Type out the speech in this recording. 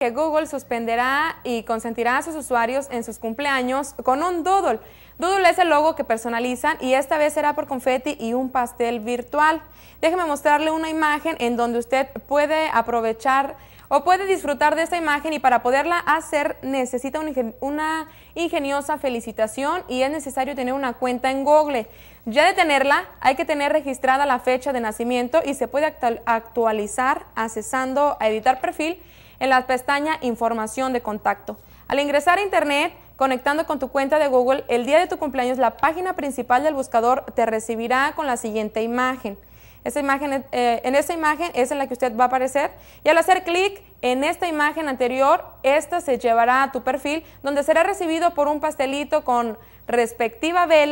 que Google suspenderá y consentirá a sus usuarios en sus cumpleaños con un doodle. Doodle es el logo que personalizan y esta vez será por confeti y un pastel virtual. Déjeme mostrarle una imagen en donde usted puede aprovechar o puede disfrutar de esta imagen y para poderla hacer necesita una ingeniosa felicitación y es necesario tener una cuenta en Google. Ya de tenerla, hay que tener registrada la fecha de nacimiento y se puede actualizar accesando a editar perfil en la pestaña Información de contacto. Al ingresar a Internet, conectando con tu cuenta de Google, el día de tu cumpleaños la página principal del buscador te recibirá con la siguiente imagen. Esa imagen, eh, en esa imagen es en la que usted va a aparecer y al hacer clic en esta imagen anterior, esta se llevará a tu perfil donde será recibido por un pastelito con respectiva vela.